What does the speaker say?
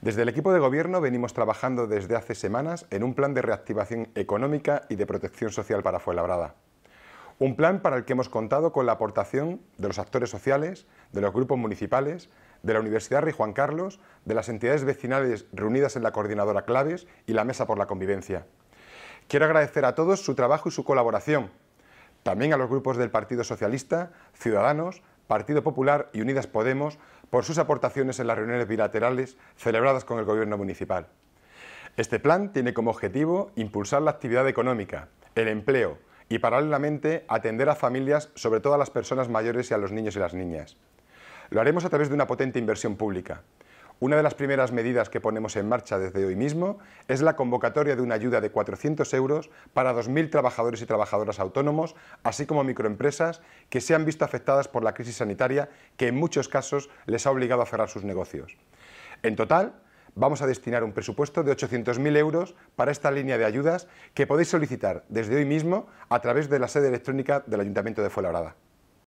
Desde el equipo de gobierno venimos trabajando desde hace semanas en un plan de reactivación económica y de protección social para Fuenlabrada. Un plan para el que hemos contado con la aportación de los actores sociales, de los grupos municipales, de la Universidad Rey Juan Carlos, de las entidades vecinales reunidas en la coordinadora Claves y la Mesa por la Convivencia. Quiero agradecer a todos su trabajo y su colaboración, también a los grupos del Partido Socialista, Ciudadanos, Partido Popular y Unidas Podemos por sus aportaciones en las reuniones bilaterales celebradas con el Gobierno Municipal. Este plan tiene como objetivo impulsar la actividad económica, el empleo y paralelamente atender a familias, sobre todo a las personas mayores y a los niños y las niñas. Lo haremos a través de una potente inversión pública, una de las primeras medidas que ponemos en marcha desde hoy mismo es la convocatoria de una ayuda de 400 euros para 2.000 trabajadores y trabajadoras autónomos, así como microempresas que se han visto afectadas por la crisis sanitaria que en muchos casos les ha obligado a cerrar sus negocios. En total, vamos a destinar un presupuesto de 800.000 euros para esta línea de ayudas que podéis solicitar desde hoy mismo a través de la sede electrónica del Ayuntamiento de Fuenlabrada.